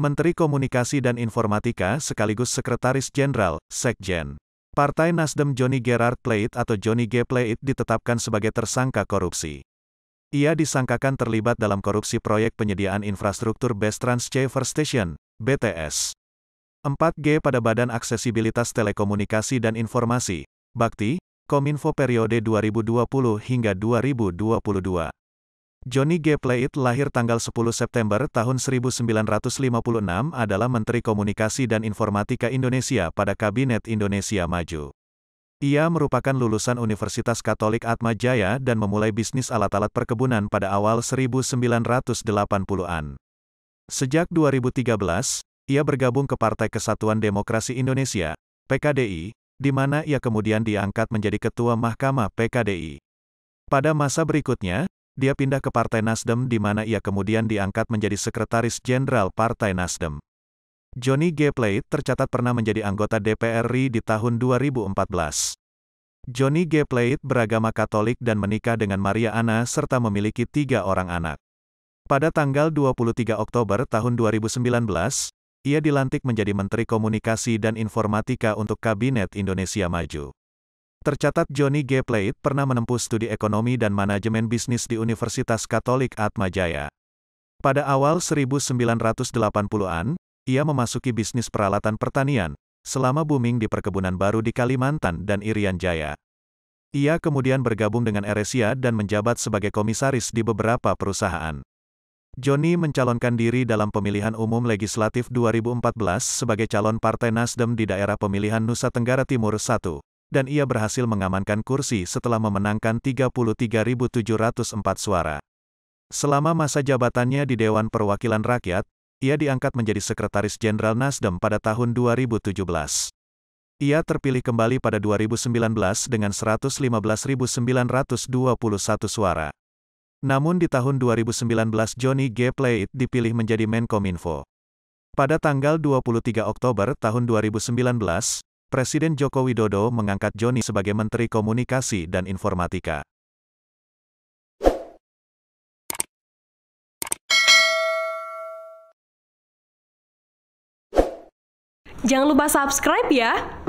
Menteri Komunikasi dan Informatika sekaligus Sekretaris Jenderal, Sekjen. Partai Nasdem Johnny Gerard Pleit atau Johnny G. Pleit ditetapkan sebagai tersangka korupsi. Ia disangkakan terlibat dalam korupsi proyek penyediaan infrastruktur Best Transceiver Station, BTS. 4G pada Badan Aksesibilitas Telekomunikasi dan Informasi, Bakti, Kominfo periode 2020 hingga 2022. Johnny G. Pleit lahir tanggal 10 September tahun 1956 adalah Menteri Komunikasi dan Informatika Indonesia pada Kabinet Indonesia Maju. Ia merupakan lulusan Universitas Katolik Atmajaya dan memulai bisnis alat-alat perkebunan pada awal 1980-an. Sejak 2013, ia bergabung ke Partai Kesatuan Demokrasi Indonesia, PKDI, di mana ia kemudian diangkat menjadi Ketua Mahkamah PKDI. Pada masa berikutnya, dia pindah ke Partai Nasdem di mana ia kemudian diangkat menjadi Sekretaris Jenderal Partai Nasdem. Johnny G. Plate tercatat pernah menjadi anggota DPR RI di tahun 2014. Johnny G. Plate beragama Katolik dan menikah dengan Maria Anna serta memiliki tiga orang anak. Pada tanggal 23 Oktober tahun 2019, ia dilantik menjadi Menteri Komunikasi dan Informatika untuk Kabinet Indonesia Maju. Tercatat Johnny G. Plate pernah menempuh studi ekonomi dan manajemen bisnis di Universitas Katolik Atmajaya. Pada awal 1980-an, ia memasuki bisnis peralatan pertanian, selama booming di perkebunan baru di Kalimantan dan Irian Jaya. Ia kemudian bergabung dengan Eresia dan menjabat sebagai komisaris di beberapa perusahaan. Joni mencalonkan diri dalam pemilihan umum legislatif 2014 sebagai calon Partai Nasdem di daerah pemilihan Nusa Tenggara Timur 1 dan ia berhasil mengamankan kursi setelah memenangkan 33.704 suara. Selama masa jabatannya di Dewan Perwakilan Rakyat, ia diangkat menjadi Sekretaris Jenderal Nasdem pada tahun 2017. Ia terpilih kembali pada 2019 dengan 115.921 suara. Namun di tahun 2019 Johnny G. Plate dipilih menjadi Menkominfo. Pada tanggal 23 Oktober tahun 2019, Presiden Joko Widodo mengangkat Joni sebagai Menteri Komunikasi dan Informatika. Jangan lupa subscribe ya!